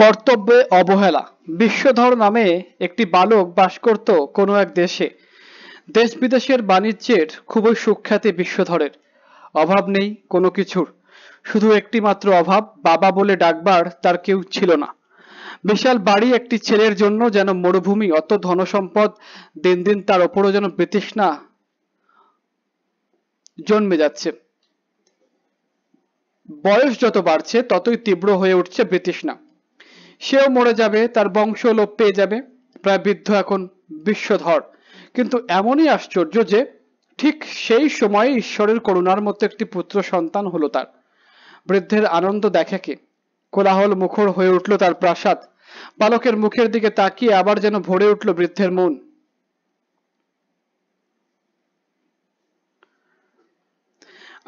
কর্তব্যে অবহেলা বিশ্বধর নামে একটি বালক বাস করত কোনো এক দেশে দেশ বিদেশের বাণিজ্যের খুবই সুখ্যাতি বিশ্বধরের অভাব নেই কোনো কিছুর শুধু একটি মাত্র অভাব বাবা বলে ডাকবার তার কেউ ছিল না বিশাল বাড়ি একটি ছেলের জন্য যেন মরুভূমি অত ধনসম্পদ দিন দিন তার ওপরও যেন বিতৃষ্ণা জন্মে যাচ্ছে বয়স যত বাড়ছে ততই তীব্র হয়ে উঠছে বিতৃষ্ণা সেও মরে যাবে তার বংশ লোপ পেয়ে যাবে প্রায় বৃদ্ধ এখন বিশ্বধর কিন্তু এমনই আশ্চর্য যে ঠিক সেই সময়ে ঈশ্বরের করুণার মতো একটি পুত্র সন্তান হলো তার বৃদ্ধের আনন্দ দেখে কে কোলাহল মুখর হয়ে উঠল তার প্রাসাদ বালকের মুখের দিকে তাকিয়ে আবার যেন ভরে উঠল বৃদ্ধের মন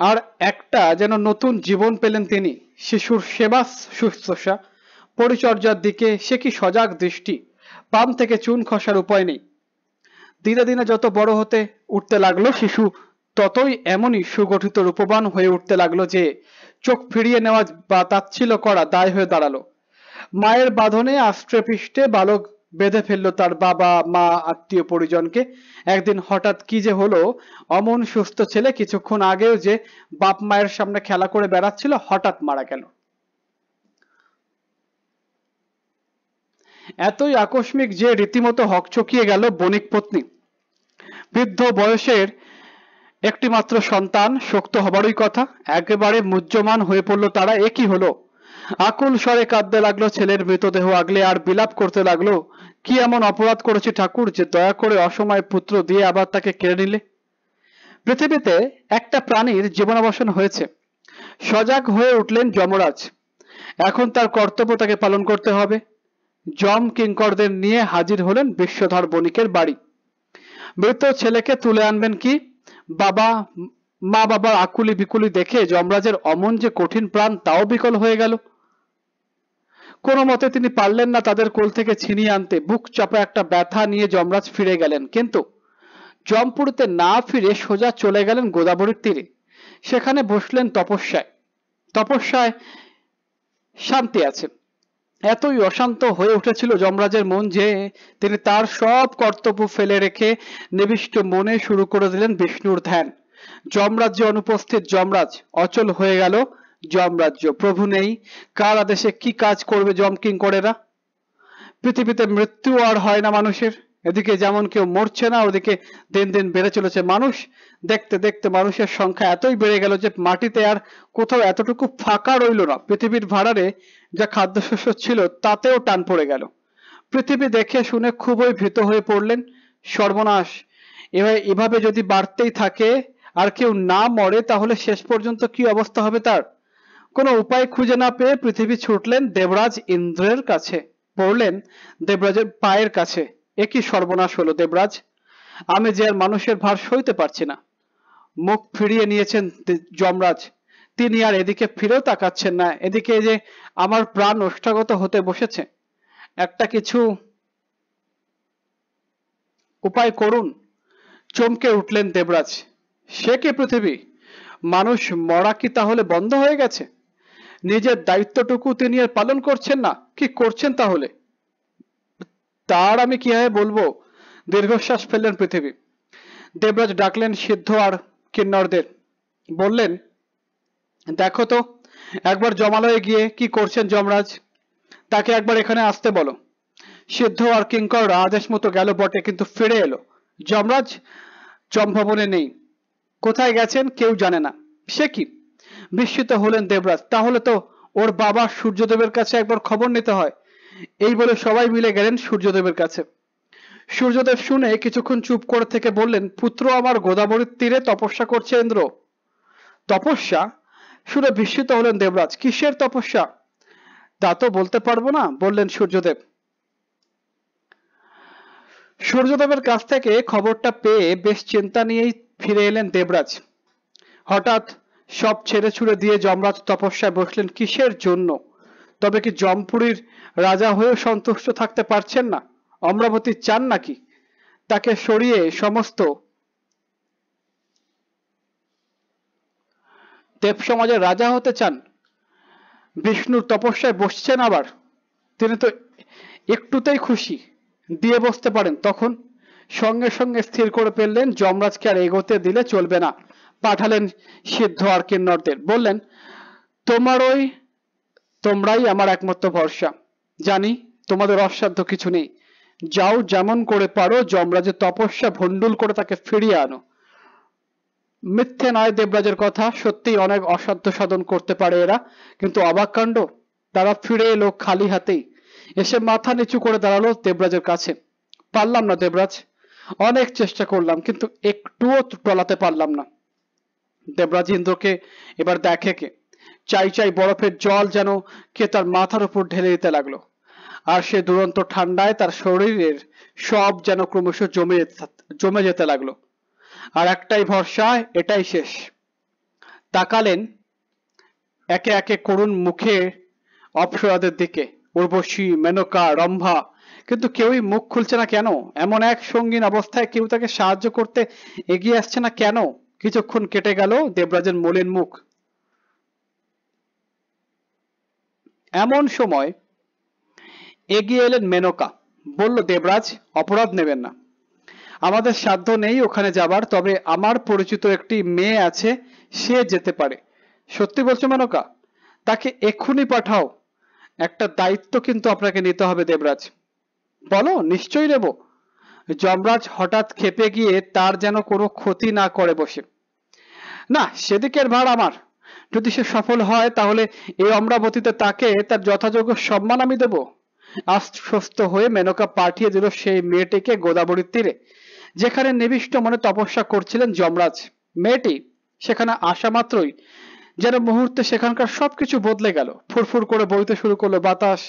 আর একটা যেন নতুন জীবন পেলেন তিনি শিশুর সেবা শুশ্রূষা পরিচর্যার দিকে সে কি সজাগ দৃষ্টি পাম থেকে চুন খসার উপায় নেই দিনে দিনে যত বড় হতে উঠতে লাগলো শিশু ততই এমনই সুগঠিত রূপবান হয়ে উঠতে লাগলো যে চোখ ফিরিয়ে নেওয়া বা তাচ্ছিল্য করা দায় হয়ে দাঁড়ালো মায়ের বাঁধনে আষ্ট্রে পৃষ্ঠে বালক বেঁধে ফেলল তার বাবা মা আত্মীয় পরিজনকে একদিন হঠাৎ কি যে হলো অমন সুস্থ ছেলে কিছুক্ষণ আগেও যে বাপ মায়ের সামনে খেলা করে বেড়াচ্ছিল হঠাৎ মারা গেল এতই আকস্মিক যে রীতিমতো হকচকিয়ে গেল বণিক পত্নী বৃদ্ধ বয়সের একটি মাত্র সন্তান শক্ত হবারই কথা একেবারে মুজ্জমান হয়ে পড়ল তারা একই হলো আকুল স্বরে কাঁদতে লাগলো ছেলের মৃতদেহ আগলে আর বিলাপ করতে লাগলো কি এমন অপরাধ করেছে ঠাকুর যে দয়া করে অসময়ে পুত্র দিয়ে আবার তাকে কেড়ে নিলে পৃথিবীতে একটা প্রাণীর জীবনাবসান হয়েছে সজাগ হয়ে উঠলেন যমরাজ এখন তার কর্তব্য তাকে পালন করতে হবে যম কিঙ্করদের নিয়ে হাজির হলেন বিশ্বধর বণিকের বাড়ি মৃত ছেলেকে তুলে আনবেন কি বাবা মা বাবার আকুলি বিকুলি দেখে যমরাজের অমন যে কঠিন প্রাণ তাও বিকল হয়ে গেল কোনো মতে তিনি পারলেন না তাদের কোল থেকে ছিনিয়ে আনতে বুক চাপা একটা ব্যথা নিয়ে যমরাজ ফিরে গেলেন কিন্তু জমপুরীতে না ফিরে সোজা চলে গেলেন গোদাবরীর তীরে সেখানে বসলেন তপস্যায় তপস্যায় শান্তি আছে এতই অশান্ত হয়ে উঠেছিল যমরাজের মন যে তিনি তার সব কর্তব্য ফেলে রেখে নিবিষ্ট মনে শুরু করে দিলেন বিষ্ণুর ধ্যান যমরাজ্যে অনুপস্থিত যমরাজ অচল হয়ে গেল যমরাজ্য প্রভু নেই কার আদেশে কি কাজ করবে যমকিং করেরা পৃথিবীতে মৃত্যু আর হয় না মানুষের এদিকে যেমন কেউ মরছে না ওদিকে দিন দিন বেড়ে চলেছে মানুষ দেখতে দেখতে মানুষের সংখ্যা এতই বেড়ে গেল যে মাটিতে আর কোথাও এতটুকু ফাঁকা রইল না পৃথিবীর ভাড়ারে যা খাদ্যশস্য ছিল তাতেও টান পড়ে গেল পৃথিবী দেখে শুনে খুবই ভীত হয়ে পড়লেন সর্বনাশ এবার এভাবে যদি বাড়তেই থাকে আর কেউ না মরে তাহলে শেষ পর্যন্ত কি অবস্থা হবে তার কোনো উপায় খুঁজে না পেয়ে পৃথিবী ছুটলেন দেবরাজ ইন্দ্রের কাছে পড়লেন দেবরাজের পায়ের কাছে একই সর্বনাশ হলো দেবরাজ আমি যে আর মানুষের ভার সইতে পারছি না মুখ ফিরিয়ে নিয়েছেন যমরাজ তিনি আর এদিকে ফিরেও তাকাচ্ছেন না এদিকে যে আমার প্রাণ অষ্টাগত হতে বসেছে একটা কিছু উপায় করুন চমকে উঠলেন দেবরাজ সে কি পৃথিবী মানুষ মরা কি তাহলে বন্ধ হয়ে গেছে নিজের দায়িত্বটুকু তিনি আর পালন করছেন না কি করছেন তাহলে তার আমি কিভাবে বলবো দীর্ঘশ্বাস ফেললেন পৃথিবী দেবরাজ ডাকলেন সিদ্ধ আর কিন্নরদের বললেন দেখো তো একবার জমালয়ে গিয়ে কি করছেন যমরাজ তাকে একবার এখানে আসতে বলো সিদ্ধ আর কিঙ্কররা আদেশ মতো গেল বটে কিন্তু ফিরে এলো যমরাজ জমভবনে নেই কোথায় গেছেন কেউ জানে না সে কি বিস্মিত হলেন দেবরাজ তাহলে তো ওর বাবা সূর্যদেবের কাছে একবার খবর নিতে হয় এই বলে সবাই মিলে গেলেন সূর্যদেবের কাছে সূর্যদেব শুনে কিছুক্ষণ চুপ করে থেকে বললেন পুত্র আমার গোদাবরীর তীরে তপস্যা করছে ইন্দ্র তপস্যা শুনে বিস্মিত হলেন দেবরাজ কিসের তপস্যা তা তো বলতে পারবো না বললেন সূর্যদেব সূর্যদেবের কাছ থেকে খবরটা পেয়ে বেশ চিন্তা নিয়েই ফিরে এলেন দেবরাজ হঠাৎ সব ছেড়ে ছুড়ে দিয়ে যমরাজ তপস্যায় বসলেন কিসের জন্য তবে কি জমপুরীর রাজা হয়েও সন্তুষ্ট থাকতে পারছেন না অমরাবতী চান নাকি তাকে সরিয়ে সমস্ত দেব সমাজের রাজা হতে চান বিষ্ণুর তপস্যায় বসছেন আবার তিনি তো একটুতেই খুশি দিয়ে বসতে পারেন তখন সঙ্গে সঙ্গে স্থির করে ফেললেন যমরাজকে আর এগোতে দিলে চলবে না পাঠালেন সিদ্ধ আর কিন্নরদের বললেন তোমার ওই তোমরাই আমার একমাত্র ভরসা জানি তোমাদের অসাধ্য কিছু নেই যাও যেমন করে পারো যমরাজের তপস্যা ভণ্ডুল করে তাকে ফিরিয়ে আনো মিথ্যে নয় দেবরাজের কথা সত্যি অনেক অসাধ্য সাধন করতে পারে এরা কিন্তু অবাক কাণ্ড তারা ফিরে এলো খালি হাতেই এসে মাথা নিচু করে দাঁড়ালো দেবরাজের কাছে পারলাম না দেবরাজ অনেক চেষ্টা করলাম কিন্তু একটুও টলাতে পারলাম না দেবরাজ ইন্দ্রকে এবার দেখে কে চাই চাই বরফের জল যেন কে তার মাথার উপর ঢেলে দিতে লাগলো আর সে দুরন্ত ঠান্ডায় তার শরীরের সব যেন ক্রমশ জমে জমে যেতে লাগলো আর একটাই ভরসা এটাই শেষ তাকালেন একে একে করুণ মুখে অপসরাদের দিকে উর্বশী মেনকা রম্ভা কিন্তু কেউই মুখ খুলছে না কেন এমন এক সঙ্গীন অবস্থায় কেউ তাকে সাহায্য করতে এগিয়ে আসছে না কেন কিছুক্ষণ কেটে গেল দেবরাজের মলিন মুখ এমন সময় এগিয়ে এলেন মেনকা বলল দেবরাজ অপরাধ নেবেন না আমাদের সাধ্য নেই ওখানে যাবার তবে আমার পরিচিত একটি মেয়ে আছে সে যেতে পারে সত্যি বলছো মেনকা তাকে এক্ষুনি পাঠাও একটা দায়িত্ব কিন্তু আপনাকে নিতে হবে দেবরাজ বলো নিশ্চয়ই নেব যমরাজ হঠাৎ খেপে গিয়ে তার যেন কোনো ক্ষতি না করে বসে না সেদিকের ভার আমার যদি সে সফল হয় তাহলে এই অমরাবতীতে তাকে তার যথাযোগ্য সম্মান আমি দেব আশ্বস্ত হয়ে মেনকা পাঠিয়ে দিল সেই মেয়েটিকে গোদাবরীর তীরে যেখানে নিবিষ্ট মনে তপস্যা করছিলেন যমরাজ মেয়েটি সেখানে আসা মাত্রই যেন মুহূর্তে সেখানকার সবকিছু বদলে গেল ফুরফুর করে বইতে শুরু করলো বাতাস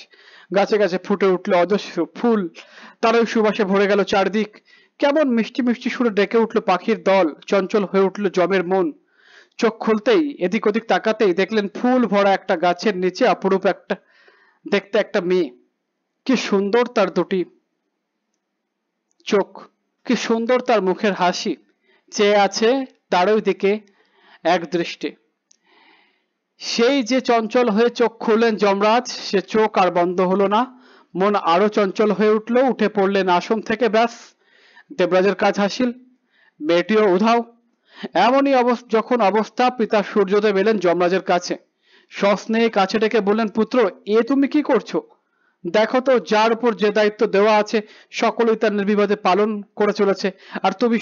গাছে গাছে ফুটে উঠলো অজস্র ফুল তার ওই সুবাসে ভরে গেল চারদিক কেমন মিষ্টি মিষ্টি সুরে ডেকে উঠলো পাখির দল চঞ্চল হয়ে উঠলো জমের মন চোখ খুলতেই এদিক ওদিক তাকাতেই দেখলেন ফুল ভরা একটা গাছের নিচে অপরূপ একটা দেখতে একটা মেয়ে কি সুন্দর তার দুটি চোখ কি সুন্দর তার মুখের হাসি চেয়ে আছে ওই দিকে এক দৃষ্টি সেই যে চঞ্চল হয়ে চোখ খুললেন যমরাজ সে চোখ আর বন্ধ হলো না মন আরো চঞ্চল হয়ে উঠল উঠে পড়লেন আসন থেকে ব্যাস দেবরাজের কাজ হাসিল মেয়েটিও উধাও এমনই যখন অবস্থা পিতা সূর্যদেব এলেন যমরাজের কাছে সস্নেহে কাছে ডেকে বললেন পুত্র এ তুমি কি করছো দেখো তো যার উপর যে দায়িত্ব দেওয়া আছে সকলেই তার নির্বিবাদে পালন করে চলেছে আর তুমি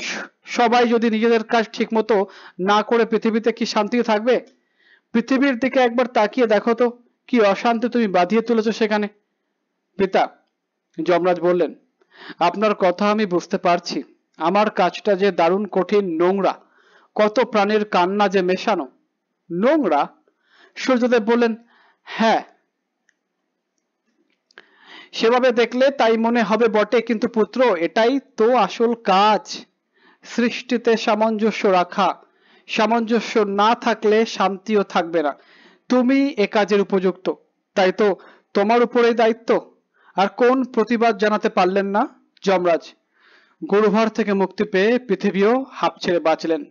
সবাই যদি নিজেদের কাজ ঠিক মতো না করে পৃথিবীতে কি শান্তি থাকবে পৃথিবীর দিকে একবার তাকিয়ে দেখো তো কি অশান্তি তুমি বাঁধিয়ে তুলেছো সেখানে পিতা যমরাজ বললেন আপনার কথা আমি বুঝতে পারছি আমার কাজটা যে দারুণ কঠিন নোংরা কত প্রাণের কান্না যে মেশানো নোংরা সূর্যদেব বললেন হ্যাঁ সেভাবে দেখলে তাই মনে হবে বটে কিন্তু পুত্র এটাই তো আসল কাজ সৃষ্টিতে সামঞ্জস্য রাখা সামঞ্জস্য না থাকলে শান্তিও থাকবে না তুমি এ কাজের উপযুক্ত তাই তো তোমার উপরেই দায়িত্ব আর কোন প্রতিবাদ জানাতে পারলেন না যমরাজ গরুভার থেকে মুক্তি পেয়ে পৃথিবীও হাপ ছেড়ে বাঁচলেন